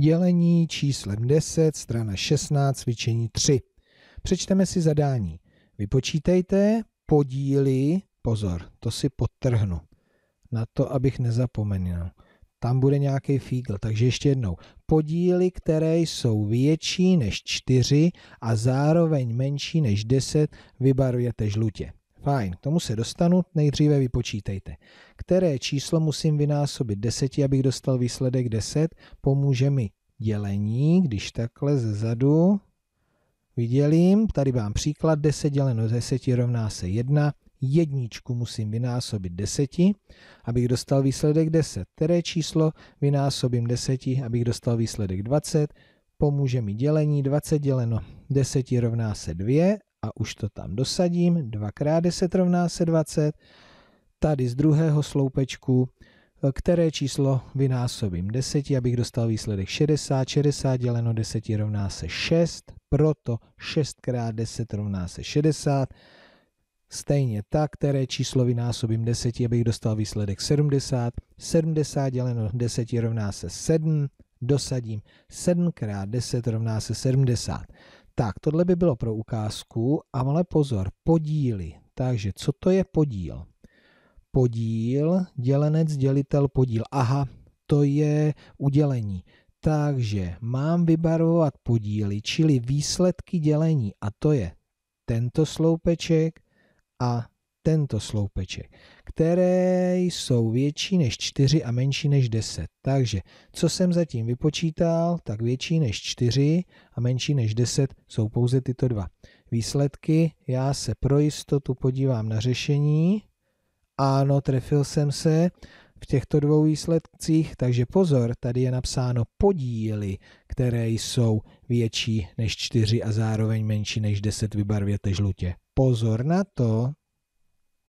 Dělení číslem 10, strana 16, cvičení 3. Přečteme si zadání. Vypočítejte podíly, pozor, to si podtrhnu, na to, abych nezapomenul. Tam bude nějaký fígl, takže ještě jednou. Podíly, které jsou větší než 4 a zároveň menší než 10, vybarujete žlutě. Fajn, k tomu se dostanu, nejdříve vypočítejte. Které číslo musím vynásobit 10, abych dostal výsledek 10? Pomůže mi dělení, když takhle zezadu vydělím, tady mám příklad 10 děleno 10 rovná se 1, jedničku musím vynásobit 10, abych dostal výsledek 10. Které číslo vynásobím 10, abych dostal výsledek 20? Pomůže mi dělení 20 děleno 10 rovná se 2 a už to tam dosadím. 2x10 rovná se 20. Tady z druhého sloupečku, které číslo vynásobím 10, abych dostal výsledek 60. 60 děleno 10 rovná se 6, proto 6x10 rovná se 60. Stejně tak, které číslo vynásobím 10, abych dostal výsledek 70. 70 děleno 10 rovná se 7, dosadím 7 x 10 rovná se 70. Tak, tohle by bylo pro ukázku, ale pozor, podíly. Takže co to je podíl? Podíl, dělenec, dělitel, podíl. Aha, to je udělení. Takže mám vybarvovat podíly, čili výsledky dělení, a to je tento sloupeček a tento sloupeček, které jsou větší než 4 a menší než 10. Takže co jsem zatím vypočítal, tak větší než 4 a menší než 10 jsou pouze tyto dva výsledky. Já se pro jistotu podívám na řešení. Ano, trefil jsem se v těchto dvou výsledcích, takže pozor, tady je napsáno podíly, které jsou větší než 4 a zároveň menší než 10, vybarvěte žlutě. Pozor na to,